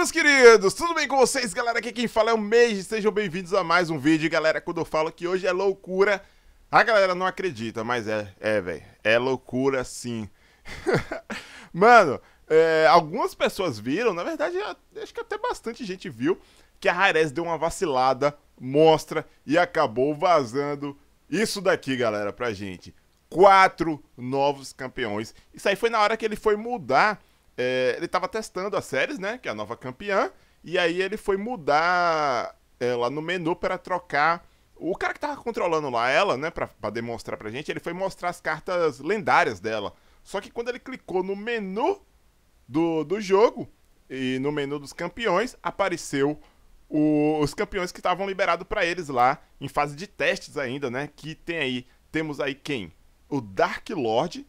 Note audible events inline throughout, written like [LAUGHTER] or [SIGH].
meus queridos? Tudo bem com vocês, galera? Aqui quem fala é o Mês. Sejam bem-vindos a mais um vídeo. Galera, quando eu falo que hoje é loucura, a galera não acredita, mas é, é, velho. É loucura sim. [LAUGHS] Mano, é, algumas pessoas viram, na verdade, é, acho que até bastante gente viu, que a Rares deu uma vacilada, mostra e acabou vazando isso daqui, galera, pra gente. Quatro novos campeões. Isso aí foi na hora que ele foi mudar é, ele estava testando a séries, né? Que é a nova campeã. E aí ele foi mudar ela é, no menu para trocar. O cara que tava controlando lá ela, né, para para demonstrar pra gente, ele foi mostrar as cartas lendárias dela. Só que quando ele clicou no menu do, do jogo, e no menu dos campeões, apareceu o, os campeões que estavam liberados para eles lá, em fase de testes ainda, né? Que tem aí, temos aí quem? O Dark Lord,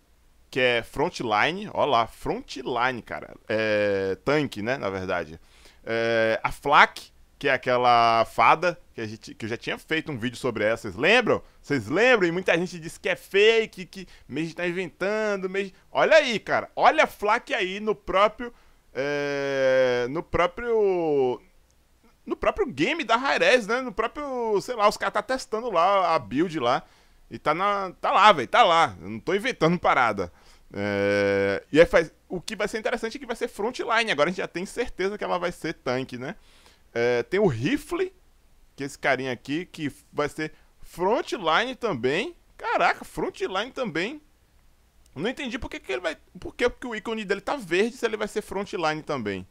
que é Frontline. Ó lá, Frontline, cara. É, tanque, né, na verdade. É, a Flak, que é aquela fada, que, a gente, que eu já tinha feito um vídeo sobre ela, vocês lembram? Vocês lembram? E muita gente disse que é fake, que Mage tá inventando, Mage... Olha aí, cara, olha a Flak aí no próprio... É, no próprio... No próprio game da Rares, né? No próprio, sei lá, os caras tá testando lá a build lá. E tá, na, tá lá, velho, tá lá. Eu não tô inventando parada. É, e aí faz, o que vai ser interessante é que vai ser frontline. Agora a gente já tem certeza que ela vai ser tanque, né? É, tem o rifle, que é esse carinha aqui, que vai ser frontline também. Caraca, frontline também. Não entendi por que, que ele vai. Por que porque o ícone dele tá verde se ele vai ser frontline também?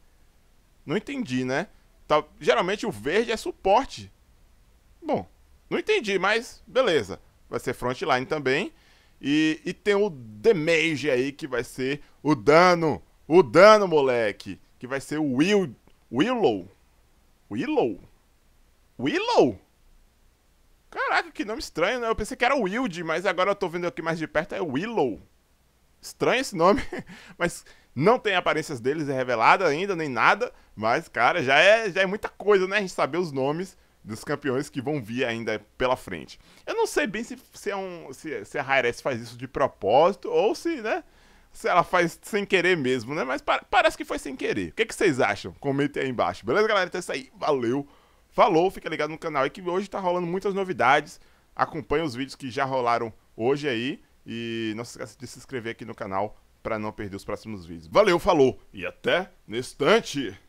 Não entendi, né? Tá, geralmente o verde é suporte. Bom, não entendi, mas beleza. Vai ser frontline também. E, e tem o damage aí, que vai ser o dano. O dano, moleque. Que vai ser o Will, Willow. Willow? Willow? Caraca, que nome estranho, né? Eu pensei que era Wild, mas agora eu tô vendo aqui mais de perto, é Willow. Estranho esse nome, [LAUGHS] mas não tem aparências deles é revelada ainda, nem nada. Mas, cara, já é, já é muita coisa, né? A gente saber os nomes dos campeões que vão vir ainda pela frente. Eu não sei bem se, se, é um, se, se a hi faz isso de propósito ou se, né? Se ela faz sem querer mesmo, né? Mas parece que foi sem querer. O que, é que vocês acham? Comentem aí embaixo. Beleza, galera? Então é isso aí. Valeu. Falou. Fica ligado no canal É que hoje tá rolando muitas novidades. Acompanhe os vídeos que já rolaram hoje aí. E não se esqueça de se inscrever aqui no canal para não perder os próximos vídeos. Valeu, falou e até neste instante!